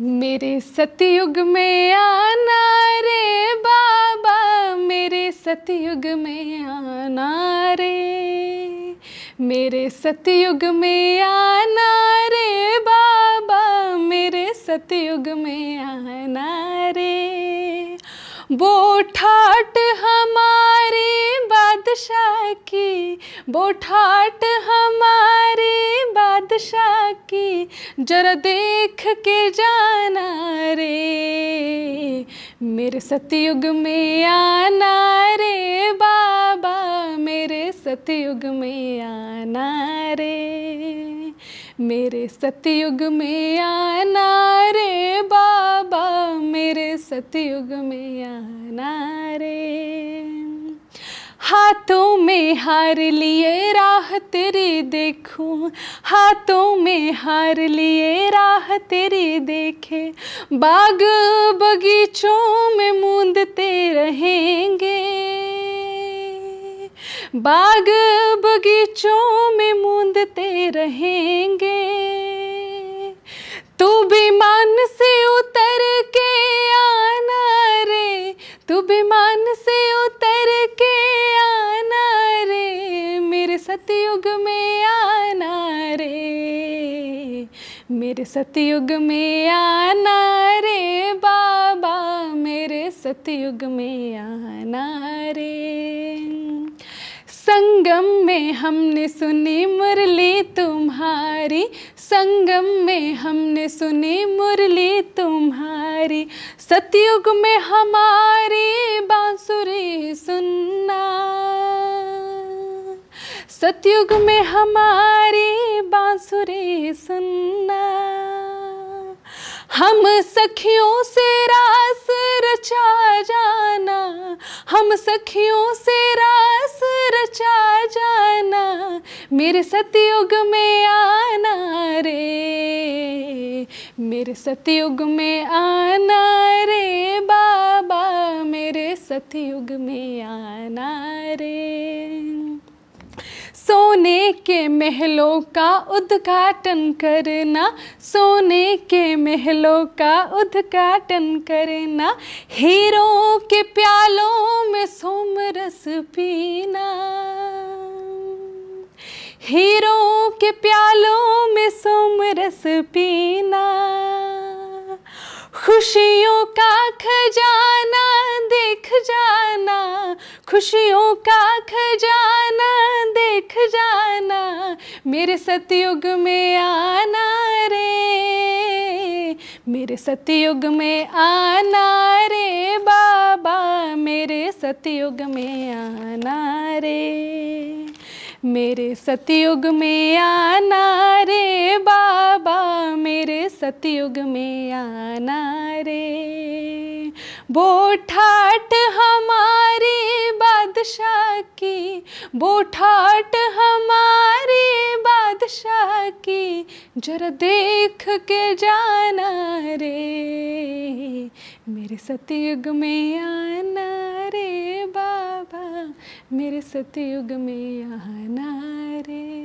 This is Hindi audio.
मेरे सतयुग में आना रे बाबा मेरे सतयुग में आना रे मेरे सतयुग में आना रे बाबा मेरे सतयुग में आना रे वो ठाट हमारी बादशाह की वो ठाट हमारे बादशाह की जरा देख के जाना रे मेरे सतयुग में आना रे बाबा मेरे सतयुग में आना रे मेरे सतयुग में आना रे बाबा मेरे सतयुग में आना रे हाथों में हार लिए राह तेरी देखूं हाथों में हार लिए राह तेरी देखे बाग बगीचों में मूंदते रहेंगे बाग बगीचों में मूंदते रहेंगे तू मान से उतर के आना रे तू भी मान मेरे सतयुग में आना रे बाबा मेरे सतयुग में आना रे संगम में हमने सुनी मुरली तुम्हारी संगम में हमने सुनी मुरली तुम्हारी सतयुग में हमारी बांसुरी सुनना सतयुग में हमारी बांसुरी सुनना हम सखियों से रास रचा जाना हम सखियों से रास रचा जाना मेरे सतयुग में आना रे मेरे सतयुग में आना रे बाबा मेरे सतयुग में आना रे सोने के महलों का उद्घाटन करना सोने के महलों का उद्घाटन करना हीरो के प्यालों में सोमरस पीना हीरो के प्यालों में सोमरस पीना खुशियों का खजाना देख खुशियों का खजाना देख जाना मेरे सतयुग में आना रे मेरे सतयुग में आना रे बाबा मेरे सतयुग में आना रे मेरे सतयुग में आना रे बाबा मेरे सतयुग में आना रे वो ठाठ वो ठाट हमारे बादशाह की जरा देख के जाना रे मेरे सतयुग में आना रे बाबा मेरे सतयुग में आना रे